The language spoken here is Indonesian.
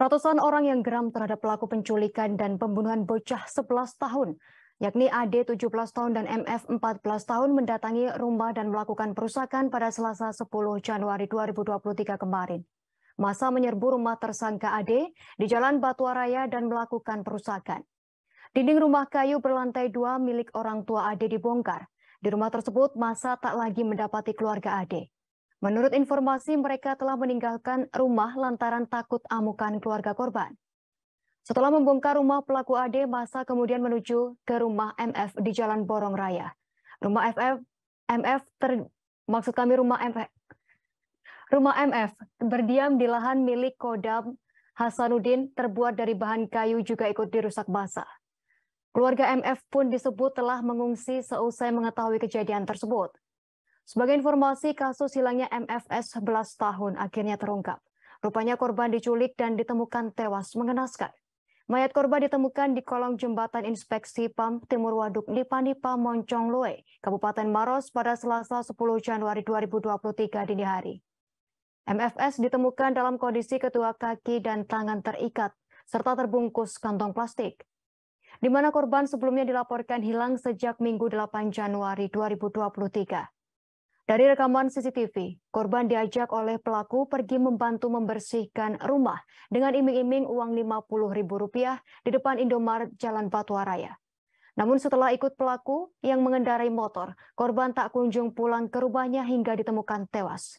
Ratusan orang yang geram terhadap pelaku penculikan dan pembunuhan bocah 11 tahun, yakni AD 17 tahun dan MF 14 tahun mendatangi rumah dan melakukan perusakan pada Selasa 10 Januari 2023 kemarin. Masa menyerbu rumah tersangka AD di Jalan Batuaraya dan melakukan perusakan. Dinding rumah kayu berlantai dua milik orang tua AD dibongkar. Di rumah tersebut, masa tak lagi mendapati keluarga AD. Menurut informasi, mereka telah meninggalkan rumah lantaran takut amukan keluarga korban. Setelah membongkar rumah pelaku AD, masa kemudian menuju ke rumah MF di Jalan Borong Raya. Rumah FF, MF ter, maksud kami rumah MF, rumah MF berdiam di lahan milik Kodam Hasanuddin terbuat dari bahan kayu juga ikut dirusak basah. Keluarga MF pun disebut telah mengungsi seusai mengetahui kejadian tersebut. Sebagai informasi, kasus hilangnya MFS 11 tahun akhirnya terungkap. Rupanya korban diculik dan ditemukan tewas mengenaskan. Mayat korban ditemukan di kolong jembatan inspeksi PAM Timur Waduk Nipanipa Moncong Loe, Kabupaten Maros pada Selasa 10 Januari 2023 dini hari. MFS ditemukan dalam kondisi ketua kaki dan tangan terikat, serta terbungkus kantong plastik. Di mana korban sebelumnya dilaporkan hilang sejak Minggu 8 Januari 2023. Dari rekaman CCTV, korban diajak oleh pelaku pergi membantu membersihkan rumah dengan iming-iming uang Rp50.000 di depan Indomaret Jalan Batuaraya. Namun setelah ikut pelaku yang mengendarai motor, korban tak kunjung pulang ke rumahnya hingga ditemukan tewas.